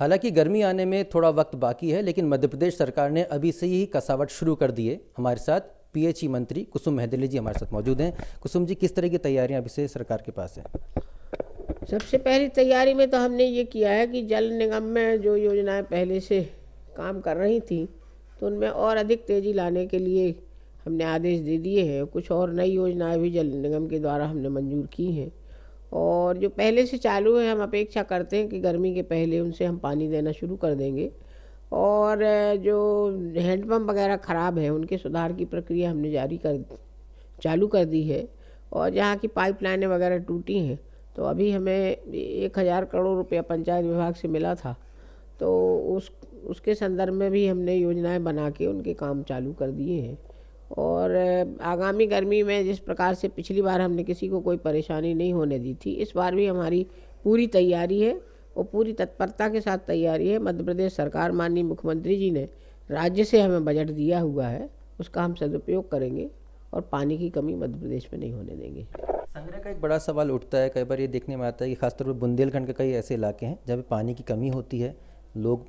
हालांकि गर्मी आने में थोड़ा वक्त बाकी है लेकिन मध्य प्रदेश सरकार ने अभी से ही कसावट शुरू कर दी है हमारे साथ पीएचई मंत्री कुसुम महदेली जी हमारे साथ मौजूद हैं कुसुम जी किस तरह की तैयारियां अभी से सरकार के पास है सबसे पहली तैयारी में तो हमने ये किया है कि जल निगम में जो योजनाएं पहले से काम कर रही थी तो उनमें और अधिक तेज़ी लाने के लिए हमने आदेश दे दिए हैं कुछ और नई योजनाएं भी जल निगम के द्वारा हमने मंजूर की हैं और जो पहले से चालू है हम अपेक्षा करते हैं कि गर्मी के पहले उनसे हम पानी देना शुरू कर देंगे और जो हैंडपम्प वगैरह ख़राब है उनके सुधार की प्रक्रिया हमने जारी कर चालू कर दी है और जहाँ की पाइपलाइनें वगैरह टूटी हैं तो अभी हमें एक हज़ार करोड़ रुपया पंचायत विभाग से मिला था तो उस उसके संदर्भ में भी हमने योजनाएं बना के उनके काम चालू कर दिए हैं और आगामी गर्मी में जिस प्रकार से पिछली बार हमने किसी को कोई परेशानी नहीं होने दी थी इस बार भी हमारी पूरी तैयारी है और पूरी तत्परता के साथ तैयारी है मध्य प्रदेश सरकार माननीय मुख्यमंत्री जी ने राज्य से हमें बजट दिया हुआ है उसका हम सदुपयोग करेंगे और पानी की कमी मध्य प्रदेश में नहीं होने देंगे संग्रह का एक बड़ा सवाल उठता है कई बार ये देखने में आता है कि खासतौर पर बुंदेलखंड के कई ऐसे इलाके हैं जहाँ पानी की कमी होती है लोग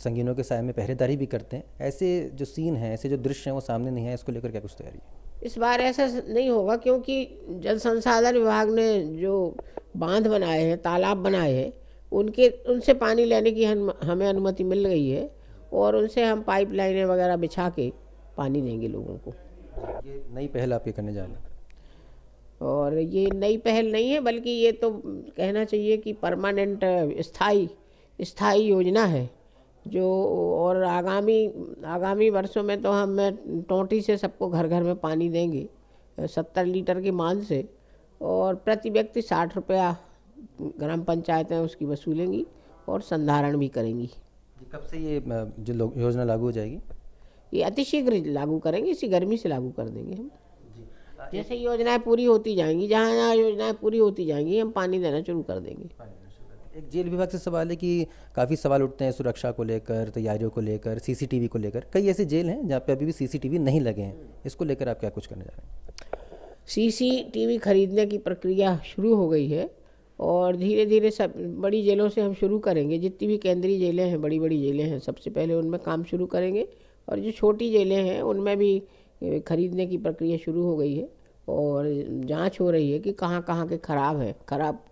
संगीनों के साय में पहरेदारी भी करते हैं ऐसे जो सीन हैं ऐसे जो दृश्य हैं वो सामने नहीं है इसको लेकर क्या कुछ तैयारी है इस बार ऐसा नहीं होगा क्योंकि जल संसाधन विभाग ने जो बांध बनाए हैं तालाब बनाए हैं उनके उनसे पानी लेने की हमें अनुमति मिल गई है और उनसे हम लाइने वगैरह बिछा के पानी देंगे लोगों को ये नई पहल आपके करने जा रहे हैं और ये नई पहल नहीं है बल्कि ये तो कहना चाहिए कि परमानेंट स्थाई स्थायी योजना है जो और आगामी आगामी वर्षों में तो हम मैं टोंटी से सबको घर घर में पानी देंगे सत्तर लीटर की मांग से और प्रति व्यक्ति साठ रुपया ग्राम पंचायतें उसकी वसूलेंगी और संधारण भी करेंगी कब से ये जो योजना लागू हो जाएगी ये अतिशीघ्र लागू करेंगे इसी गर्मी से लागू कर देंगे हम जैसे योजनाएं पूरी होती जाएंगी जहाँ जहाँ योजनाएं पूरी होती जाएंगी हम पानी देना शुरू कर देंगे एक जेल विभाग से सवाल है कि काफ़ी सवाल उठते हैं सुरक्षा को लेकर तैयारियों को लेकर सीसीटीवी को लेकर कई ऐसे जेल हैं जहाँ पे अभी भी सीसीटीवी नहीं लगे हैं इसको लेकर आप क्या कुछ करने जा रहे हैं सीसीटीवी खरीदने की प्रक्रिया शुरू हो गई है और धीरे धीरे सब बड़ी जेलों से हम शुरू करेंगे जितनी भी केंद्रीय जेलें हैं बड़ी बड़ी जेलें हैं सबसे पहले उनमें काम शुरू करेंगे और जो छोटी जेलें हैं उनमें भी खरीदने की प्रक्रिया शुरू हो गई है और जांच हो रही है कि कहाँ कहाँ के ख़राब हैं खराब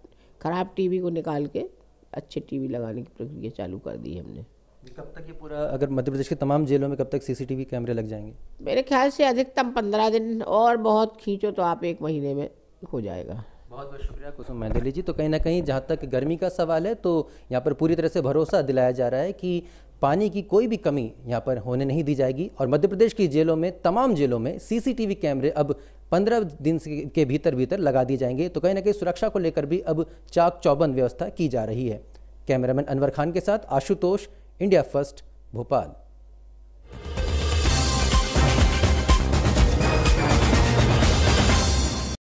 खराब टीवी को निकाल के अच्छे टीवी लगाने की प्रक्रिया चालू कर दी हमने कब तक ये पूरा अगर मध्य प्रदेश के तमाम जेलों में कब तक सीसीटीवी कैमरे लग जाएंगे मेरे ख्याल से अधिकतम पंद्रह दिन और बहुत खींचो तो आप एक महीने में हो जाएगा बहुत बहुत शुक्रिया कुसुम मैदली जी तो कहीं ना कहीं जहाँ तक गर्मी का सवाल है तो यहाँ पर पूरी तरह से भरोसा दिलाया जा रहा है कि पानी की कोई भी कमी यहाँ पर होने नहीं दी जाएगी और मध्य प्रदेश की जेलों में तमाम जेलों में सीसीटीवी कैमरे अब पंद्रह दिन के भीतर भीतर लगा दिए जाएंगे तो कहीं ना कहीं सुरक्षा को लेकर भी अब चाक चौबंद व्यवस्था की जा रही है कैमरामैन अनवर खान के साथ आशुतोष इंडिया फर्स्ट भोपाल